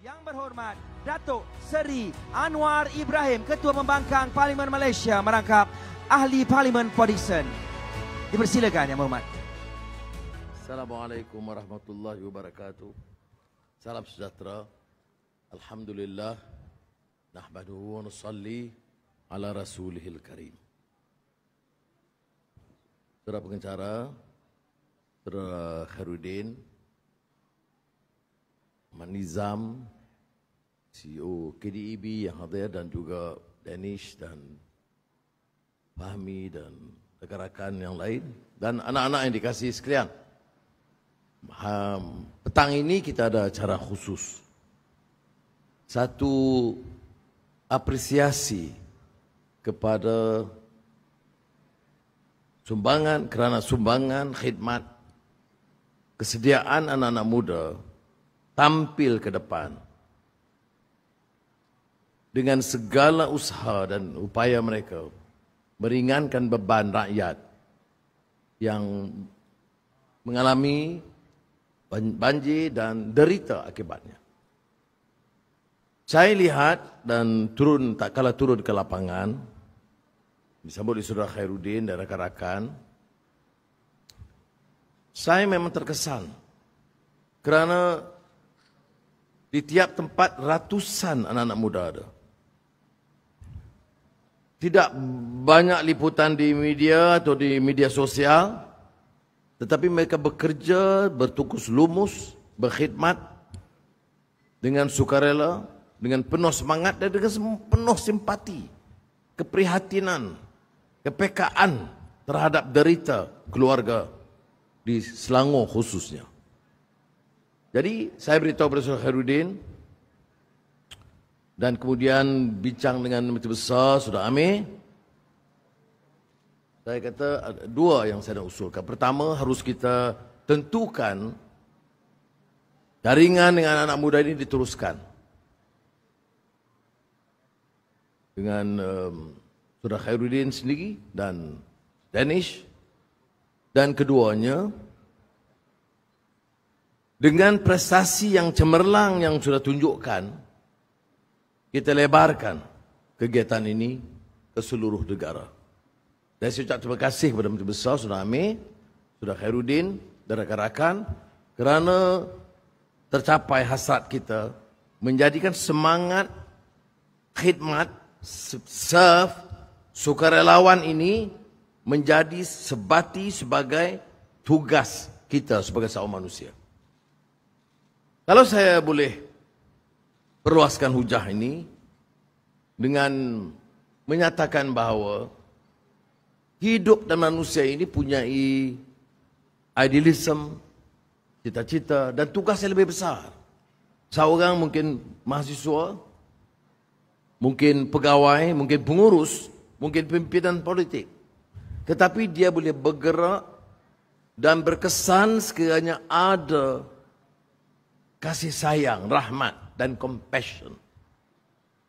Yang berhormat Datuk Seri Anwar Ibrahim Ketua Pembangkang Parlimen Malaysia merangkap Ahli Parlimen Podison. Dipersilakan Yang Berhormat. Assalamualaikum warahmatullahi wabarakatuh. Salam sejahtera. Alhamdulillah. Nahmaduhu wa nusalli ala rasulihil karim. Saudara pengacara, Saudara Khairuddin, Mak Nizam, CEO KDEB yang hadir ya, dan juga Danish dan Fahmi dan rekan-rekan yang lain dan anak-anak yang dikasih sekalian. Petang ini kita ada acara khusus. Satu apresiasi kepada sumbangan kerana sumbangan khidmat kesediaan anak-anak muda tampil ke depan dengan segala usaha dan upaya mereka meringankan beban rakyat yang mengalami banjir dan derita akibatnya. Saya lihat dan turun tak kalah turun ke lapangan disambut di Surah Khairuddin dan rakan-rakan saya memang terkesan kerana di tiap tempat ratusan anak-anak muda ada. Tidak banyak liputan di media atau di media sosial. Tetapi mereka bekerja, bertukus lumus, berkhidmat dengan sukarela, dengan penuh semangat dan dengan penuh simpati, keprihatinan, kepekaan terhadap derita keluarga di Selangor khususnya. Jadi saya beritahu kepada Saudara Khairuddin dan kemudian bincang dengan Menteri Besar Saudara Amir. Saya kata ada dua yang saya nak usulkan. Pertama harus kita tentukan jaringan dengan anak muda ini diteruskan. Dengan um, Saudara Khairuddin sendiri dan Danish dan keduanya dengan prestasi yang cemerlang yang sudah tunjukkan, kita lebarkan kegiatan ini ke seluruh negara. Dan saya ucap terima kasih kepada Menteri Besar, Sudah Amir, Sudah Khairuddin dan rakan-rakan kerana tercapai hasrat kita menjadikan semangat khidmat serve sukarelawan ini menjadi sebati sebagai tugas kita sebagai seorang manusia. Kalau saya boleh perluaskan hujah ini dengan menyatakan bahawa hidup dan manusia ini punya idealisme, cita-cita dan tugas yang lebih besar. Seorang mungkin mahasiswa, mungkin pegawai, mungkin pengurus, mungkin pimpinan politik. Tetapi dia boleh bergerak dan berkesan sekiranya ada kasih sayang, rahmat dan compassion.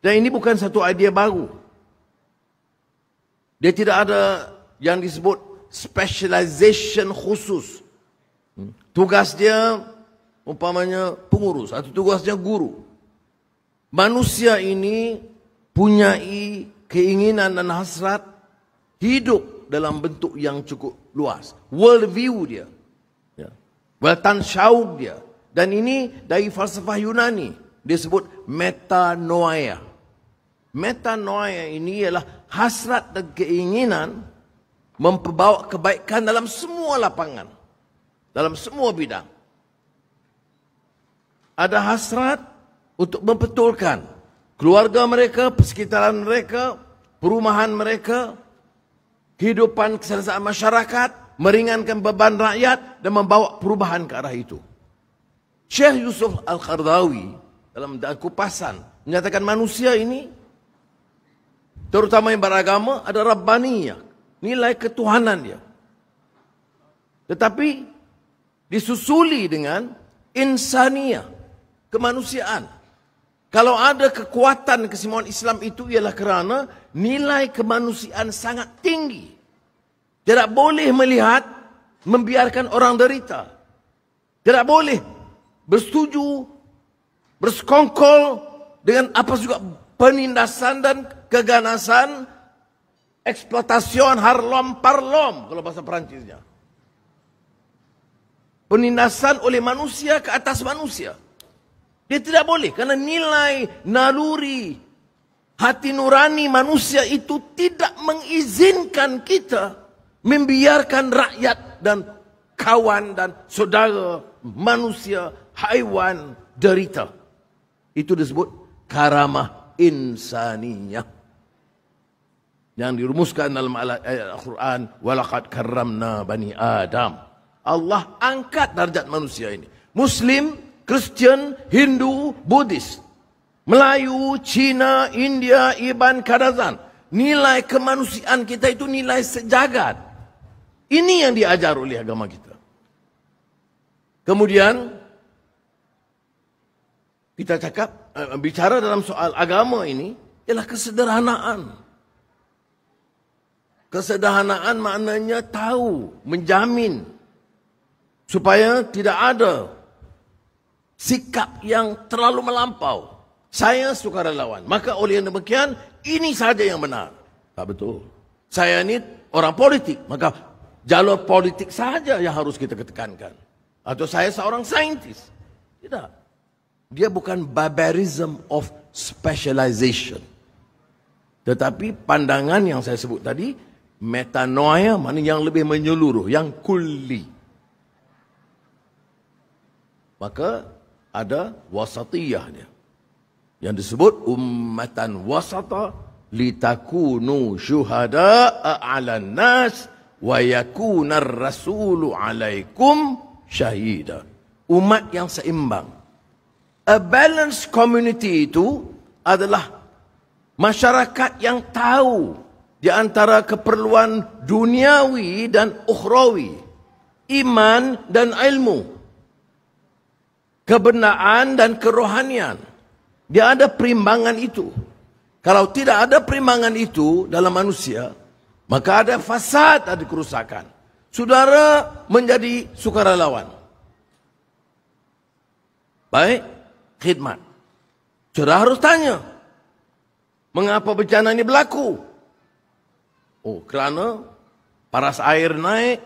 Dan ini bukan satu idea baru. Dia tidak ada yang disebut specialization khusus. Hmm. Tugas dia umpamanya pengurus atau tugasnya guru. Manusia ini punyai keinginan dan hasrat hidup dalam bentuk yang cukup luas. World view dia. Ya. Well, dia. Dan ini dari falsafah Yunani. Dia sebut metanoia. Metanoia ini ialah hasrat dan keinginan memperbawa kebaikan dalam semua lapangan. Dalam semua bidang. Ada hasrat untuk membetulkan keluarga mereka, persekitaran mereka, perumahan mereka, kehidupan keselesaan masyarakat, meringankan beban rakyat dan membawa perubahan ke arah itu. Syekh Yusuf Al-Qardawi dalam da kupasan menyatakan manusia ini terutama yang beragama ada rabbaniyah, nilai ketuhanan dia. Ya. Tetapi disusuli dengan insaniyah, kemanusiaan. Kalau ada kekuatan kesimpulan Islam itu ialah kerana nilai kemanusiaan sangat tinggi. Tidak boleh melihat membiarkan orang derita. Tidak boleh bersetuju, bersekongkol dengan apa juga penindasan dan keganasan eksploitasion harlom parlom kalau bahasa Perancisnya. Penindasan oleh manusia ke atas manusia. Dia tidak boleh karena nilai naluri hati nurani manusia itu tidak mengizinkan kita membiarkan rakyat dan kawan dan saudara manusia haiwan derita. Itu disebut karamah insaninya Yang dirumuskan dalam eh, Al-Quran, walaqad karamna bani Adam. Allah angkat darjat manusia ini. Muslim, Kristian, Hindu, Buddhis, Melayu, Cina, India, Iban, Kadazan. Nilai kemanusiaan kita itu nilai sejagat. Ini yang diajar oleh agama kita. Kemudian kita cakap eh, bicara dalam soal agama ini ialah kesederhanaan. Kesederhanaan maknanya tahu, menjamin supaya tidak ada sikap yang terlalu melampau. Saya suka relawan. Maka oleh yang demikian, ini saja yang benar. Tak betul. Saya ni orang politik. Maka jalur politik saja yang harus kita ketekankan. Atau saya seorang saintis. Tidak dia bukan barbarism of specialization. Tetapi pandangan yang saya sebut tadi, metanoia, mana yang lebih menyeluruh, yang kulli. Maka ada wasatiyahnya. Yang disebut ummatan wasata litakunu syuhada'a ala nas wa yakunar rasulu alaikum syahida. Umat yang seimbang. A balanced community itu adalah masyarakat yang tahu di antara keperluan duniawi dan ukhrawi, iman dan ilmu, kebenaran dan kerohanian. Dia ada perimbangan itu. Kalau tidak ada perimbangan itu dalam manusia, maka ada fasad, ada kerusakan. Saudara menjadi sukarelawan. Baik khidmat. Saudara harus tanya. Mengapa bencana ini berlaku? Oh, kerana paras air naik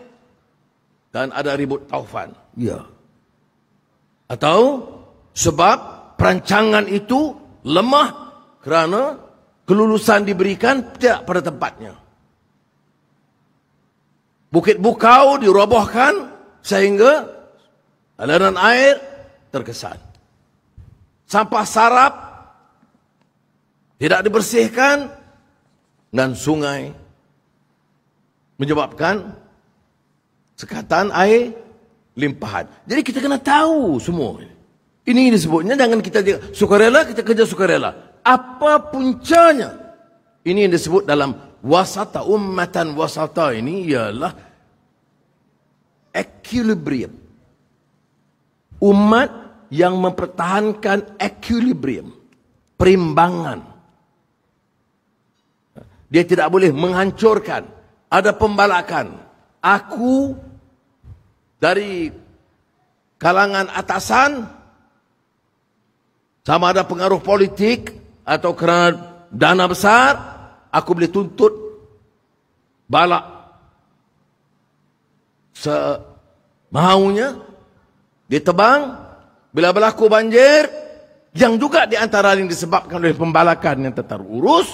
dan ada ribut taufan. Ya. Atau sebab perancangan itu lemah kerana kelulusan diberikan tidak pada tempatnya. Bukit Bukau dirobohkan sehingga aliran air terkesan sampah sarap tidak dibersihkan dan sungai menyebabkan sekatan air limpahan. Jadi kita kena tahu semua ini. Ini disebutnya jangan kita sukarela kita kerja sukarela. Apa puncanya? Ini yang disebut dalam wasata ummatan wasata ini ialah equilibrium. Umat yang mempertahankan equilibrium, perimbangan. Dia tidak boleh menghancurkan, ada pembalakan. Aku dari kalangan atasan, sama ada pengaruh politik atau kerana dana besar, aku boleh tuntut balak semahunya, ditebang, bila berlaku banjir, yang juga diantara antara yang disebabkan oleh pembalakan yang tetap urus,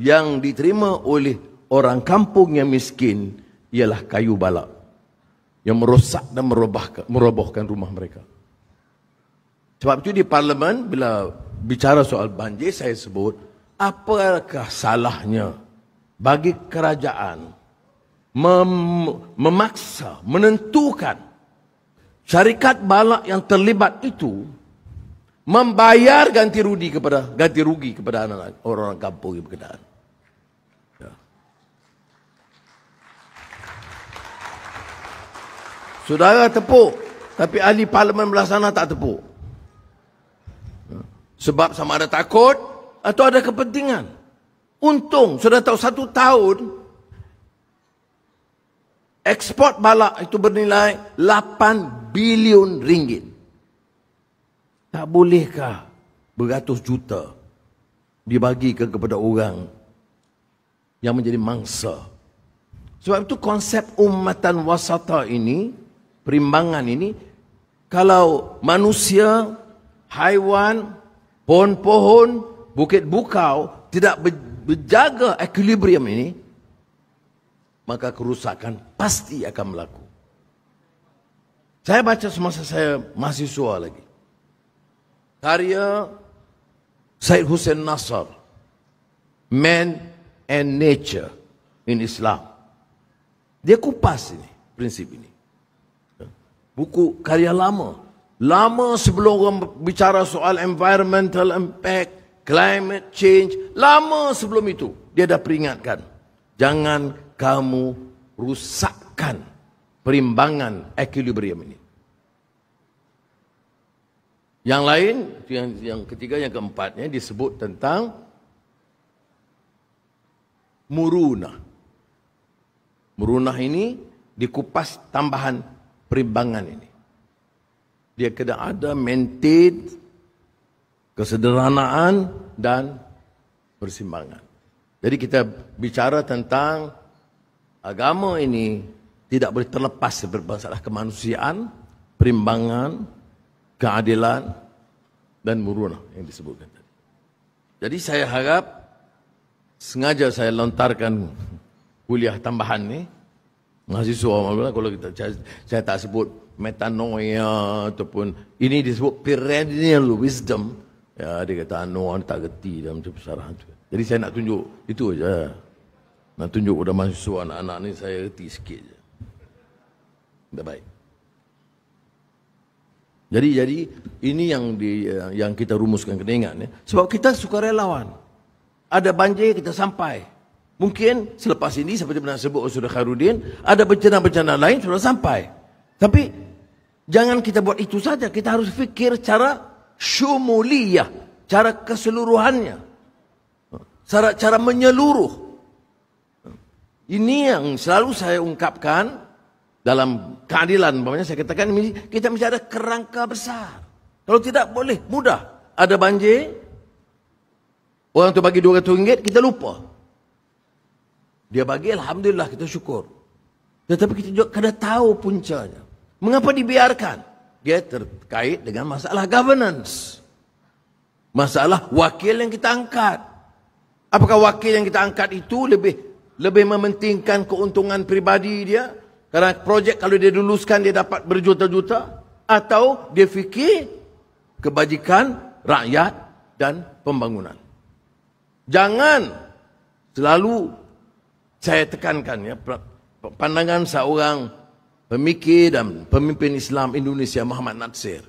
yang diterima oleh orang kampung yang miskin, ialah kayu balak yang merosak dan merobohkan rumah mereka. Sebab itu di parlimen, bila bicara soal banjir, saya sebut, apakah salahnya bagi kerajaan mem- memaksa, menentukan syarikat balak yang terlibat itu membayar ganti rugi kepada ganti rugi kepada orang-orang kampung yang Kedah. Ya. Saudara tepuk tapi ahli parlimen belah sana tak tepuk. Ya. Sebab sama ada takut atau ada kepentingan. Untung sudah tahu satu tahun ekspor balak itu bernilai 8 bilion ringgit. Tak bolehkah beratus juta dibagikan kepada orang yang menjadi mangsa? Sebab itu konsep ummatan wasata ini, perimbangan ini, kalau manusia, haiwan, pohon-pohon, bukit bukau tidak berjaga equilibrium ini, maka kerusakan pasti akan berlaku. Saya baca semasa saya mahasiswa lagi. Karya Said Hussein Nasr. Man and Nature in Islam. Dia kupas ini, prinsip ini. Buku karya lama. Lama sebelum orang bicara soal environmental impact, climate change. Lama sebelum itu, dia dah peringatkan. Jangan kamu rusakkan perimbangan equilibrium ini. Yang lain, yang, yang ketiga, yang keempatnya disebut tentang muruna. Muruna ini dikupas tambahan perimbangan ini. Dia kena ada maintain kesederhanaan dan persimbangan. Jadi kita bicara tentang agama ini tidak boleh terlepas daripada masalah kemanusiaan, perimbangan, keadilan dan murunah yang disebutkan tadi. Jadi saya harap sengaja saya lontarkan kuliah tambahan ni mahasiswa apabila kalau kita saya, tak sebut metanoia ataupun ini disebut perennial wisdom ya dia kata anu tak geti dalam tu besaran tu jadi saya nak tunjuk itu aja nak tunjuk pada mahasiswa anak-anak ni saya geti sikit je tidak baik. Jadi jadi ini yang di yang kita rumuskan kena ingat ya. Sebab kita suka relawan. Ada banjir kita sampai. Mungkin selepas ini seperti pernah sebut oh, Saudara Khairuddin, ada bencana-bencana lain sudah sampai. Tapi jangan kita buat itu saja, kita harus fikir cara syumuliyah, cara keseluruhannya. Cara cara menyeluruh. Ini yang selalu saya ungkapkan dalam keadilan bapaknya saya katakan ini kita mesti ada kerangka besar. Kalau tidak boleh mudah ada banjir orang tu bagi 200 ringgit kita lupa. Dia bagi alhamdulillah kita syukur. Tetapi kita juga kena tahu puncanya. Mengapa dibiarkan? Dia terkait dengan masalah governance. Masalah wakil yang kita angkat. Apakah wakil yang kita angkat itu lebih lebih mementingkan keuntungan pribadi dia kerana projek kalau dia luluskan dia dapat berjuta-juta atau dia fikir kebajikan rakyat dan pembangunan. Jangan selalu saya tekankan ya pandangan seorang pemikir dan pemimpin Islam Indonesia Muhammad Natsir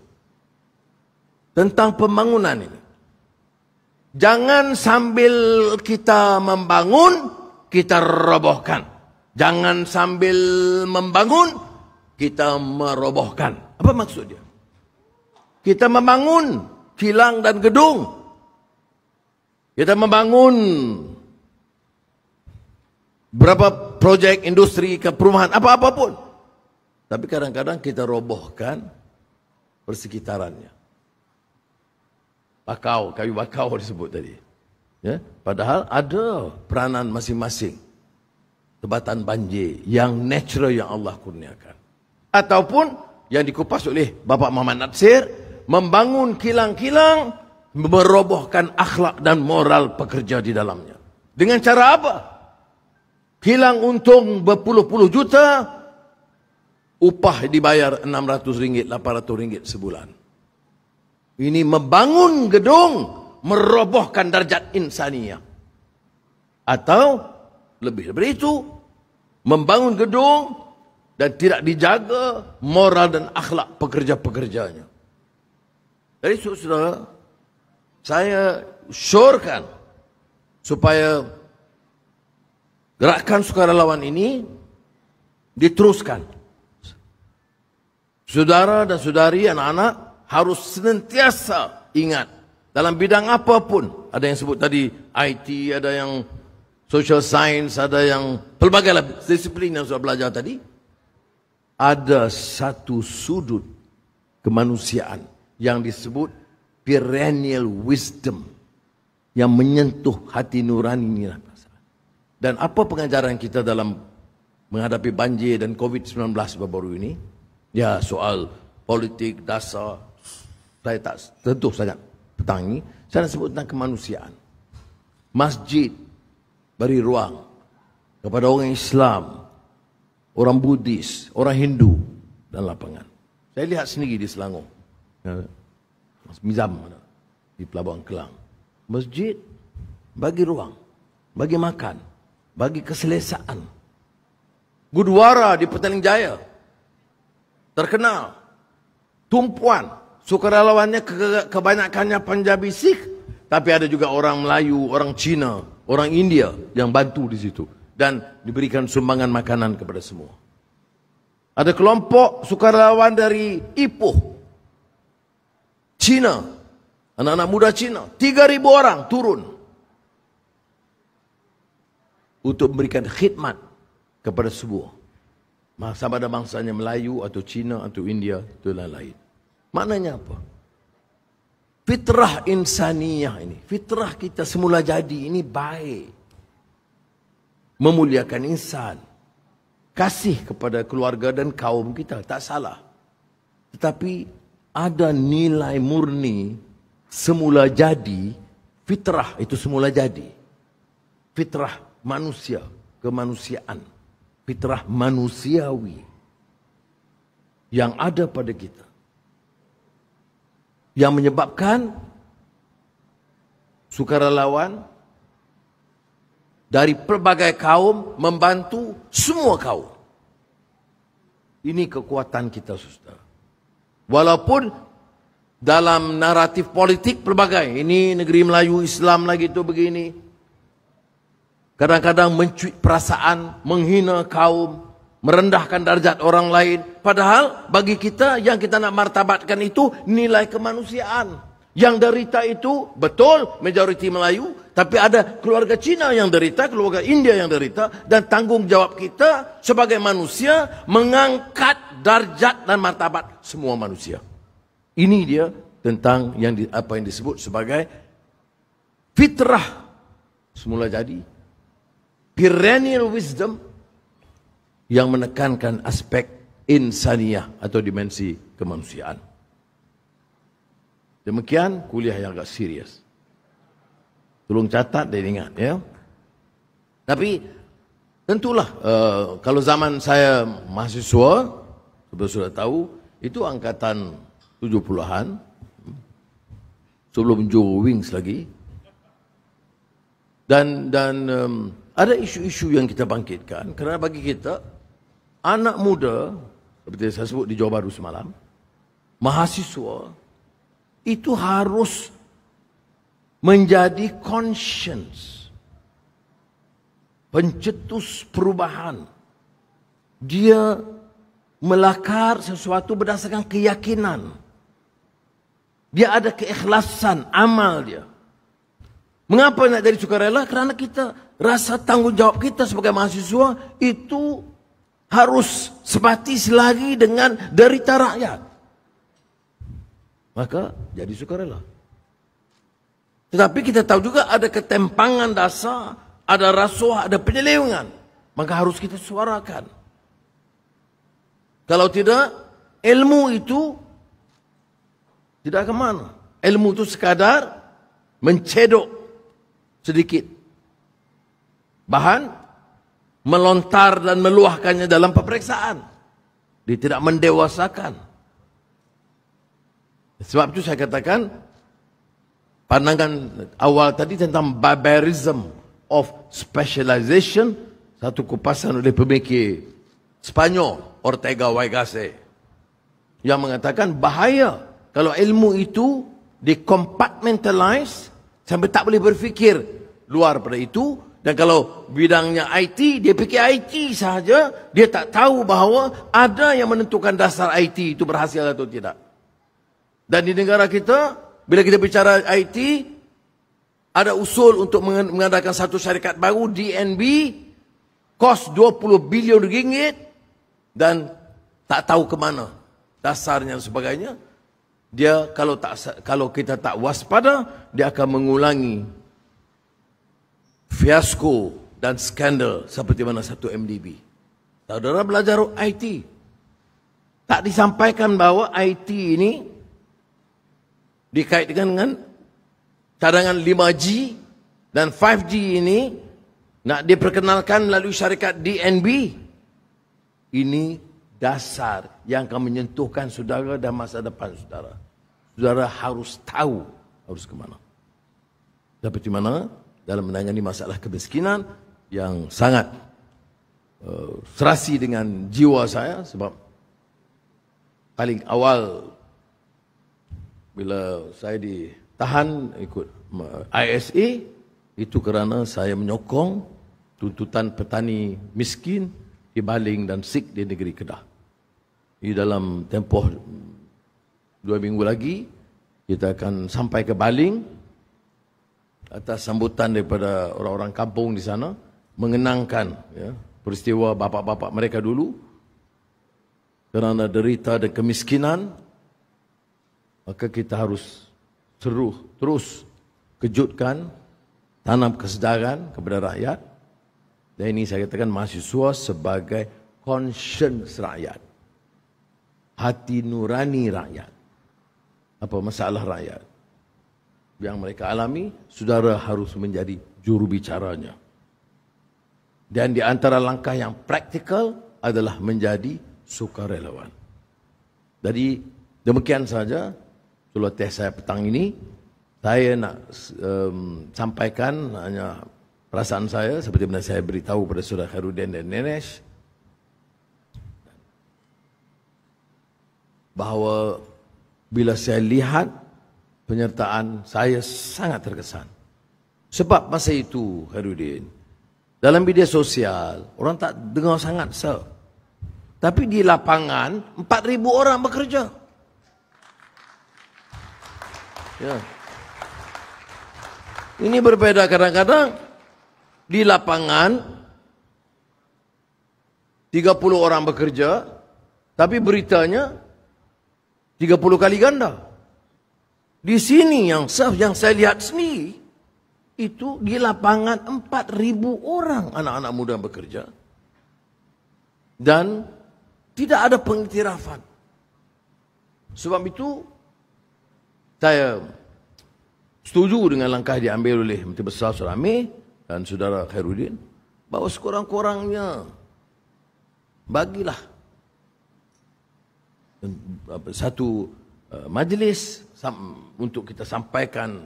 tentang pembangunan ini. Jangan sambil kita membangun kita robohkan. Jangan sambil membangun, kita merobohkan. Apa maksud dia? Kita membangun kilang dan gedung. Kita membangun berapa projek industri ke perumahan, apa-apapun. Tapi kadang-kadang kita robohkan persekitarannya. Bakau, kayu bakau disebut tadi. Ya? Padahal ada peranan masing-masing tebatan banjir yang natural yang Allah kurniakan. Ataupun yang dikupas oleh Bapak Muhammad Natsir, membangun kilang-kilang, merobohkan akhlak dan moral pekerja di dalamnya. Dengan cara apa? Kilang untung berpuluh-puluh juta, upah dibayar RM600, RM800 sebulan. Ini membangun gedung, merobohkan darjat insaniah. Atau lebih daripada itu. Membangun gedung dan tidak dijaga moral dan akhlak pekerja-pekerjanya. Jadi saudara, saya syorkan supaya gerakan sukarelawan ini diteruskan. Saudara dan saudari, anak-anak harus senantiasa ingat dalam bidang apapun. Ada yang sebut tadi IT, ada yang social science, ada yang pelbagai lah disiplin yang saya belajar tadi. Ada satu sudut kemanusiaan yang disebut perennial wisdom yang menyentuh hati nurani ini. Lah. Dan apa pengajaran kita dalam menghadapi banjir dan COVID-19 baru-baru ini? Ya, soal politik, dasar, saya tak tentu sangat petang ini. Saya nak sebut tentang kemanusiaan. Masjid, beri ruang kepada orang Islam, orang Buddhis, orang Hindu dan lapangan. Saya lihat sendiri di Selangor. Ya. Mas Mizam Di Pelabuhan Kelang. Masjid bagi ruang, bagi makan, bagi keselesaan. Gudwara di Petaling Jaya. Terkenal. Tumpuan. Sukarelawannya kebanyakannya Punjabi Sikh. Tapi ada juga orang Melayu, orang Cina orang India yang bantu di situ dan diberikan sumbangan makanan kepada semua. Ada kelompok sukarelawan dari Ipoh, Cina, anak-anak muda Cina, 3,000 orang turun untuk memberikan khidmat kepada semua. Sama ada bangsanya Melayu atau Cina atau India itu lain-lain. Maknanya apa? fitrah insaniah ini, fitrah kita semula jadi ini baik. Memuliakan insan. Kasih kepada keluarga dan kaum kita, tak salah. Tetapi ada nilai murni semula jadi, fitrah itu semula jadi. Fitrah manusia, kemanusiaan. Fitrah manusiawi yang ada pada kita yang menyebabkan sukarelawan dari pelbagai kaum membantu semua kaum. Ini kekuatan kita, Saudara. Walaupun dalam naratif politik pelbagai, ini negeri Melayu Islam lagi itu begini. Kadang-kadang mencuit perasaan, menghina kaum, merendahkan darjat orang lain. Padahal bagi kita yang kita nak martabatkan itu nilai kemanusiaan. Yang derita itu betul majoriti Melayu, tapi ada keluarga Cina yang derita, keluarga India yang derita, dan tanggungjawab kita sebagai manusia mengangkat darjat dan martabat semua manusia. Ini dia tentang yang di, apa yang disebut sebagai fitrah semula jadi perennial wisdom yang menekankan aspek insaniah atau dimensi kemanusiaan. Demikian kuliah yang agak serius. Tolong catat dan ingat ya. Tapi tentulah uh, kalau zaman saya mahasiswa, sudah sudah tahu itu angkatan 70-an sebelum Joe Wings lagi. Dan dan um, ada isu-isu yang kita bangkitkan kerana bagi kita anak muda seperti saya sebut di Johor Baru semalam mahasiswa itu harus menjadi conscience pencetus perubahan dia melakar sesuatu berdasarkan keyakinan dia ada keikhlasan amal dia mengapa nak jadi sukarela kerana kita rasa tanggungjawab kita sebagai mahasiswa itu harus semati selagi dengan derita rakyat. Maka jadi sukarela. Tetapi kita tahu juga ada ketempangan dasar, ada rasuah, ada penyelewengan. Maka harus kita suarakan. Kalau tidak, ilmu itu tidak ke mana. Ilmu itu sekadar mencedok sedikit bahan melontar dan meluahkannya dalam peperiksaan. Dia tidak mendewasakan. Sebab itu saya katakan pandangan awal tadi tentang barbarism of specialization satu kupasan oleh pemikir Spanyol Ortega y Gasset yang mengatakan bahaya kalau ilmu itu dikompartmentalize sampai tak boleh berfikir luar pada itu dan kalau bidangnya IT, dia fikir IT sahaja, dia tak tahu bahawa ada yang menentukan dasar IT itu berhasil atau tidak. Dan di negara kita, bila kita bicara IT, ada usul untuk mengadakan satu syarikat baru, DNB, kos 20 bilion ringgit dan tak tahu ke mana dasarnya dan sebagainya. Dia kalau tak kalau kita tak waspada, dia akan mengulangi Fiasco dan skandal seperti mana satu MDB. Saudara belajar IT. Tak disampaikan bahawa IT ini dikaitkan dengan, dengan cadangan 5G dan 5G ini nak diperkenalkan melalui syarikat DNB. Ini dasar yang akan menyentuhkan saudara dan masa depan saudara. Saudara harus tahu harus ke mana. Dapat di mana? dalam menangani masalah kemiskinan yang sangat uh, serasi dengan jiwa saya sebab paling awal bila saya ditahan ikut eh, ISA itu kerana saya menyokong tuntutan petani miskin di Baling dan Sik di negeri Kedah. Di dalam tempoh dua minggu lagi kita akan sampai ke Baling atas sambutan daripada orang-orang kampung di sana mengenangkan ya, peristiwa bapa-bapa mereka dulu kerana derita dan kemiskinan maka kita harus seru terus kejutkan tanam kesedaran kepada rakyat dan ini saya katakan mahasiswa sebagai conscience rakyat hati nurani rakyat apa masalah rakyat yang mereka alami, saudara harus menjadi jurubicaranya. Dan di antara langkah yang praktikal adalah menjadi sukarelawan. Jadi demikian saja seluruh teh saya petang ini. Saya nak um, sampaikan hanya perasaan saya seperti mana saya beritahu kepada saudara Harudin dan Nenesh. Bahawa bila saya lihat penyertaan saya sangat terkesan. Sebab masa itu, Harudin, dalam media sosial, orang tak dengar sangat, sir. Tapi di lapangan, 4,000 orang bekerja. Ya. Ini berbeda kadang-kadang. Di lapangan, 30 orang bekerja, tapi beritanya 30 kali ganda. Di sini yang saf yang saya lihat sendiri itu di lapangan 4000 orang anak-anak muda bekerja dan tidak ada pengiktirafan. Sebab itu saya setuju dengan langkah diambil oleh Menteri Besar Saudara dan Saudara Khairuddin bahawa sekurang-kurangnya bagilah eh, satu eh, majlis untuk kita sampaikan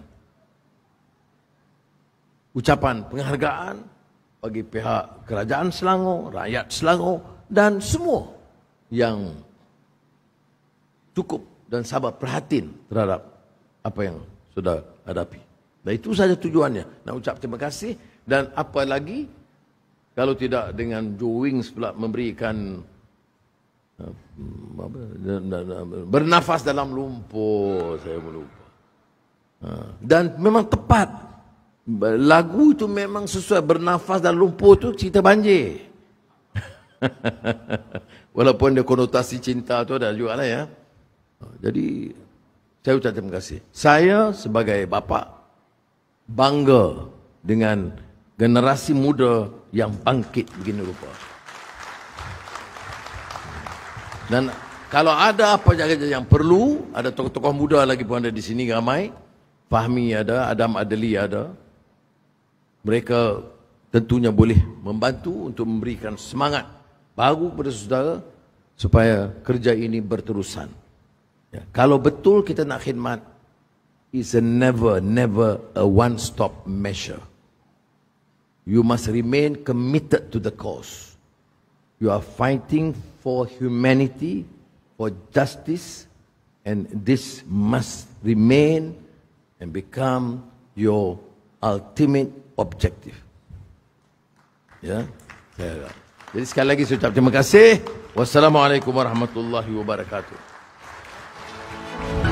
ucapan penghargaan bagi pihak kerajaan Selangor, rakyat Selangor dan semua yang cukup dan sabar perhatian terhadap apa yang sudah hadapi. Dan itu saja tujuannya. Nak ucap terima kasih dan apa lagi kalau tidak dengan Joe Wings pula memberikan bernafas dalam lumpur saya melupa ha. dan memang tepat lagu itu memang sesuai bernafas dalam lumpur itu cerita banjir walaupun dia konotasi cinta tu ada juga lah ya ha, jadi saya ucap terima kasih saya sebagai bapa bangga dengan generasi muda yang bangkit begini rupa. Dan kalau ada apa saja yang perlu, ada tokoh-tokoh muda lagi pun ada di sini ramai. Fahmi ada, Adam Adeli ada. Mereka tentunya boleh membantu untuk memberikan semangat baru kepada saudara supaya kerja ini berterusan. Ya. Kalau betul kita nak khidmat, is a never, never a one-stop measure. You must remain committed to the cause. You are fighting for humanity, for justice, and this must remain and become your ultimate objective. Ya, saya harap. Ya. Jadi sekali lagi saya ucap terima kasih. Wassalamualaikum warahmatullahi wabarakatuh.